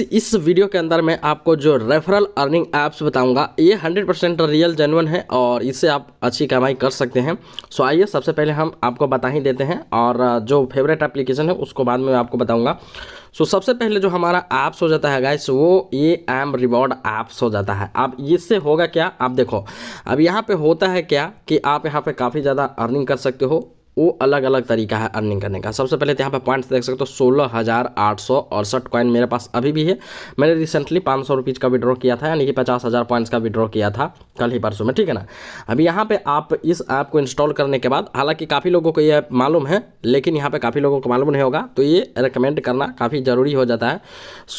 इस वीडियो के अंदर मैं आपको जो रेफरल अर्निंग ऐप्स बताऊंगा ये 100 परसेंट रियल जेनवन है और इससे आप अच्छी कमाई कर सकते हैं सो आइए सबसे पहले हम आपको बता ही देते हैं और जो फेवरेट एप्लीकेशन है उसको बाद में मैं आपको बताऊंगा सो सबसे पहले जो हमारा ऐप्स हो जाता है गाइस वो ये एम रिवॉर्ड ऐप्स हो जाता है अब इससे होगा क्या आप देखो अब यहाँ पे होता है क्या कि आप यहाँ पे काफ़ी ज़्यादा अर्निंग कर सकते हो वो अलग अलग तरीका है अर्निंग करने का सबसे पहले तो यहाँ पर पॉइंट्स देख सकते हो सोलह हज़ार आठ सौ अड़सठ कॉइन मेरे पास अभी भी है मैंने रिसेंटली पाँच सौ रुपीज़ का विड्रॉ किया था यानी कि पचास हज़ार पॉइंट्स का विड्रॉ किया था कल ही परसों में ठीक है ना अभी यहाँ पर आप इस ऐप को इंस्टॉल करने के बाद हालाँकि काफ़ी लोगों को यह मालूम है लेकिन यहाँ पर काफ़ी लोगों को मालूम नहीं होगा तो ये रिकमेंड करना काफ़ी ज़रूरी हो जाता है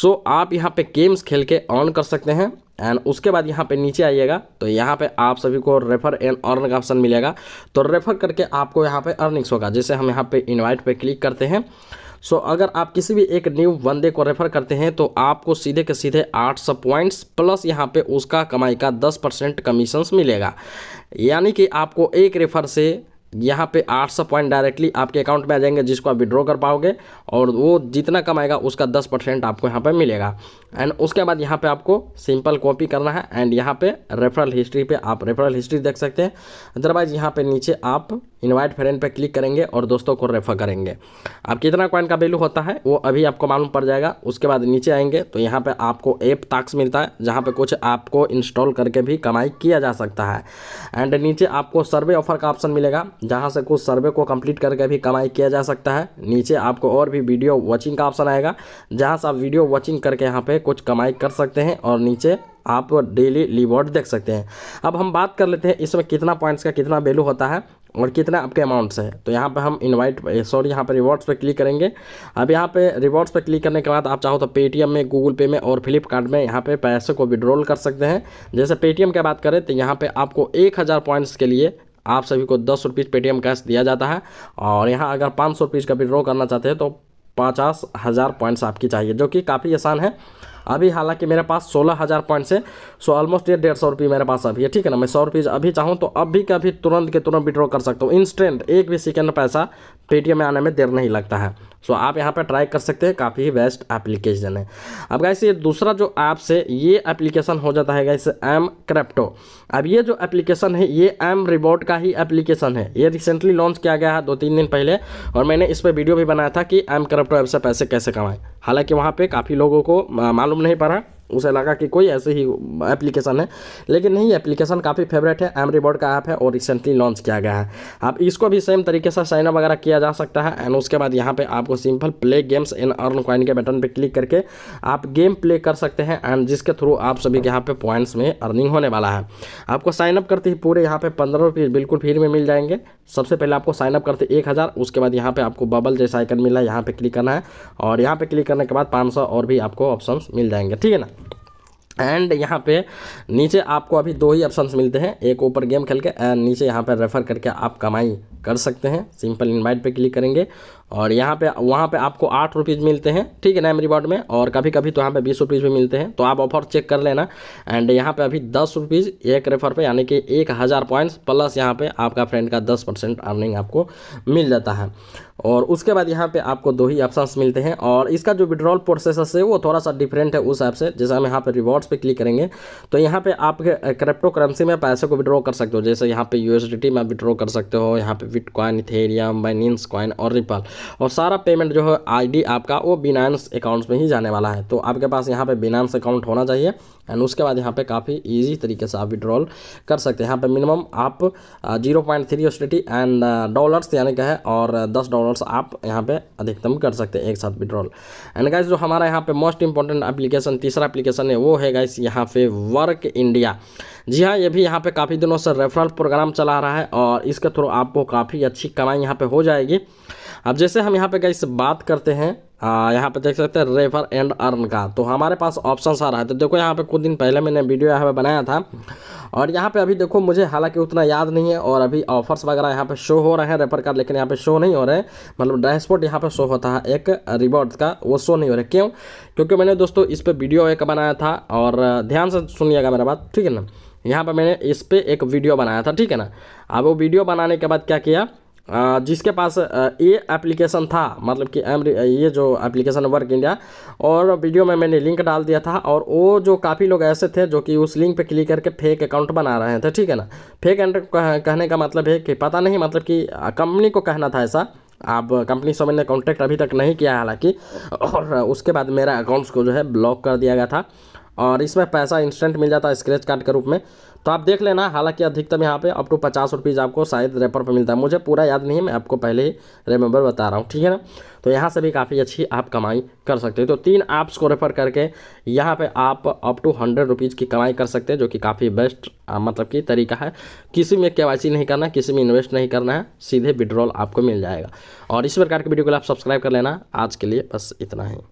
सो आप यहाँ पर गेम्स खेल के ऑन कर सकते हैं एंड उसके बाद यहाँ पे नीचे आइएगा तो यहाँ पे आप सभी को रेफर एंड अर्न का ऑप्शन मिलेगा तो रेफर करके आपको यहाँ पे अर्निंग्स होगा जैसे हम यहाँ पे इनवाइट पे क्लिक करते हैं सो so, अगर आप किसी भी एक न्यू बंदे को रेफर करते हैं तो आपको सीधे के सीधे आठ सौ पॉइंट्स प्लस यहाँ पे उसका कमाई का दस परसेंट कमीशंस मिलेगा यानी कि आपको एक रेफर से यहाँ पे 800 पॉइंट डायरेक्टली आपके अकाउंट में आ जाएंगे जिसको आप विड्रॉ कर पाओगे और वो जितना कमाएगा उसका 10 परसेंट आपको यहाँ पे मिलेगा एंड उसके बाद यहाँ पे आपको सिंपल कॉपी करना है एंड यहाँ पे रेफरल हिस्ट्री पे आप रेफरल हिस्ट्री देख सकते हैं अदरवाइज यहाँ पे नीचे आप इनवाइट फ्रेंड पे क्लिक करेंगे और दोस्तों को रेफर करेंगे अब कितना कॉइन का वैल्यू होता है वो अभी आपको मालूम पड़ जाएगा उसके बाद नीचे आएंगे तो यहाँ पे आपको ऐप टाक्स मिलता है जहाँ पे कुछ आपको इंस्टॉल करके भी कमाई किया जा सकता है एंड नीचे आपको सर्वे ऑफर का ऑप्शन मिलेगा जहाँ से कुछ सर्वे को कम्प्लीट करके भी कमाई किया जा सकता है नीचे आपको और भी वीडियो वॉचिंग का ऑप्शन आएगा जहाँ से आप वीडियो वॉचिंग करके यहाँ पर कुछ कमाई कर सकते हैं और नीचे आप डेली रिवॉर्ड देख सकते हैं अब हम बात कर लेते हैं इसमें कितना पॉइंट्स का कितना वैल्यू होता है और कितना आपके अमाउंट से है तो यहाँ पर हम इनवाइट सॉरी eh, यहाँ पर रिवॉर्ड्स पर क्लिक करेंगे अब यहाँ पे रिवॉर्ड्स पर क्लिक करने के बाद आप चाहो तो पेटीएम में गूगल पे में और फ्लिपकार्ट में यहाँ पे पैसे को विड्रॉल कर सकते हैं जैसे पेटीएम की बात करें तो यहाँ पर आपको एक हज़ार पॉइंट्स के लिए आप सभी को दस रुपीज़ पेटीएम कैश दिया जाता है और यहाँ अगर पाँच सौ रुपीज़ का विड्रॉ करना चाहते हैं तो पचास हज़ार पॉइंट्स आपकी चाहिए जो कि काफ़ी आसान है अभी हालांकि मेरे पास सोलह हज़ार पॉइंट्स है सो ऑलमोस्ट ये डेढ़ सौ रुपये मेरे पास अभी है ठीक है ना मैं सौ रुपये अभी चाहूँ तो अभी का भी तुरंत के तुरंत विड्रॉ कर सकता हूँ इंस्टेंट एक भी सेकेंड पैसा पेटीएम में आने में देर नहीं लगता है सो so, आप यहाँ पर ट्राई कर सकते हैं काफ़ी बेस्ट एप्लीकेशन है अब गाइस ये दूसरा जो ऐप्स है ये एप्लीकेशन हो जाता है गाइस एम क्रेप्टो अब ये जो एप्लीकेशन है ये एम रिबोट का ही एप्लीकेशन है ये रिसेंटली लॉन्च किया गया है दो तीन दिन पहले और मैंने इस पर वीडियो भी बनाया था कि एम क्रेप्टो ऐप से पैसे कैसे कमाएँ हालाँकि वहाँ पर काफ़ी लोगों को मालूम मालूम नहीं पड़ा उसे लगा कि कोई ऐसे ही एप्लीकेशन है लेकिन नहीं एप्लीकेशन काफ़ी फेवरेट है एम रिबॉर्ड का ऐप है और रिसेंटली लॉन्च किया गया है आप इसको भी सेम तरीके से साइन अप वगैरह किया जा सकता है एंड उसके बाद यहाँ पे आपको simple play games and earn coin के बटन पे क्लिक करके आप गेम प्ले कर सकते हैं एंड जिसके थ्रू आप सभी के यहाँ पर पॉइंट्स में अर्निंग होने वाला है आपको साइनअप करते ही पूरे यहाँ पर पंद्रह बिल्कुल फ्री में मिल जाएंगे सबसे पहले आपको साइनअप करते एक हज़ार उसके बाद यहाँ पे आपको बबल जैसा आइकन मिला है यहाँ पे क्लिक करना है और यहाँ पे क्लिक करने के बाद 500 और भी आपको ऑप्शंस मिल जाएंगे ठीक है ना एंड यहाँ पे नीचे आपको अभी दो ही ऑप्शंस मिलते हैं एक ऊपर गेम खेल के एंड नीचे यहाँ पर रेफ़र करके आप कमाई कर सकते हैं सिंपल इन्वाइट पर क्लिक करेंगे और यहाँ पे वहाँ पे आपको आठ रुपीज़ मिलते हैं ठीक है ना रिवॉर्ड में और कभी कभी तो यहाँ पे बीस रुपीज़ भी मिलते हैं तो आप ऑफर चेक कर लेना एंड यहाँ पे अभी दस रुपीज़ एक रेफर पे यानी कि एक हज़ार पॉइंट्स प्लस यहाँ पे आपका फ्रेंड का दस परसेंट अर्निंग आपको मिल जाता है और उसके बाद यहाँ पे आपको दो ही ऑप्शंस मिलते हैं और इसका जो विड्रॉल प्रोसेस है वो थोड़ा सा डिफरेंट है उस ऐप से जैसे हम यहाँ पे रिवॉर्ड्स पे क्लिक करेंगे तो यहाँ पे आप क्रिप्टो करेंसी में पैसे को विड्रॉ कर सकते हो जैसे यहाँ पे यूएसडीटी में विड्रॉ कर सकते हो यहाँ पे बिटकॉइन इथेरियम बाइनिंस कॉइन और रिपल और सारा पेमेंट जो है आईडी आपका वो बिनांस अकाउंट्स में ही जाने वाला है तो आपके पास यहाँ पे बिनांस अकाउंट होना चाहिए एंड उसके बाद यहाँ पे काफ़ी इजी तरीके से आप विड्रॉल कर सकते हैं यहाँ पे मिनिमम आप जीरो पॉइंट थ्री ऑस्ट्रेटी एंड डॉलर्स यानी क्या है और दस डॉलर्स आप यहाँ पे अधिकतम कर सकते हैं एक साथ विड्रॉल एंड गाइस जो हमारा यहाँ पे मोस्ट इंपॉर्टेंट एप्लीकेशन तीसरा एप्लीकेशन है वो है गाइस यहाँ पे वर्क इंडिया जी हाँ ये भी यहाँ पे काफ़ी दिनों से रेफरल प्रोग्राम चला रहा है और इसके थ्रू आपको काफ़ी अच्छी कमाई यहाँ पे हो जाएगी अब जैसे हम यहाँ पे गाइस बात करते हैं आ, यहाँ पे देख सकते हैं रेफर एंड अर्न का तो हमारे पास ऑप्शन आ रहा है तो देखो यहाँ पे कुछ दिन पहले मैंने वीडियो यहाँ पे बनाया था और यहाँ पे अभी देखो मुझे हालांकि उतना याद नहीं है और अभी ऑफर्स वगैरह यहाँ पे शो हो रहे हैं रेफर का लेकिन यहाँ पे शो नहीं हो रहे मतलब डैशबोर्ड यहाँ पे शो होता है एक रिवॉर्ड का वो शो नहीं हो रहा क्यों क्योंकि मैंने दोस्तों इस पर वीडियो एक बनाया था और ध्यान से सुनिएगा मेरा बात ठीक है ना यहाँ पर मैंने इस पर एक वीडियो बनाया था ठीक है ना अब वो वीडियो बनाने के बाद क्या किया जिसके पास ये एप्लीकेशन था मतलब कि एम ये जो एप्लीकेशन वर्क इंडिया और वीडियो में मैंने लिंक डाल दिया था और वो जो काफ़ी लोग ऐसे थे जो कि उस लिंक पे क्लिक करके फेक अकाउंट बना रहे थे ठीक है ना फेक कहने का मतलब है कि पता नहीं मतलब कि कंपनी को कहना था ऐसा आप कंपनी से मैंने कॉन्टैक्ट अभी तक नहीं किया हालांकि और उसके बाद मेरा अकाउंट्स को जो है ब्लॉक कर दिया गया था और इसमें पैसा इंस्टेंट मिल जाता है स्क्रैच कार्ड के रूप में तो आप देख लेना हालांकि अधिकतम यहाँ पे अप टू पचास रुपीज़ आपको शायद रेपर पर मिलता है मुझे पूरा याद नहीं है मैं आपको पहले ही रिमेंबर बता रहा हूँ ठीक है ना तो यहाँ से भी काफ़ी अच्छी आप कमाई कर सकते हैं तो तीन ऐप्स को रेफर करके यहाँ पे आप अप टू हंड्रेड रुपीज़ की कमाई कर सकते हैं जो कि काफ़ी बेस्ट मतलब कि तरीका है किसी में के नहीं करना किसी में इन्वेस्ट नहीं करना है सीधे विड्रॉल आपको मिल जाएगा और इस प्रकार की वीडियो को आप सब्सक्राइब कर लेना आज के लिए बस इतना ही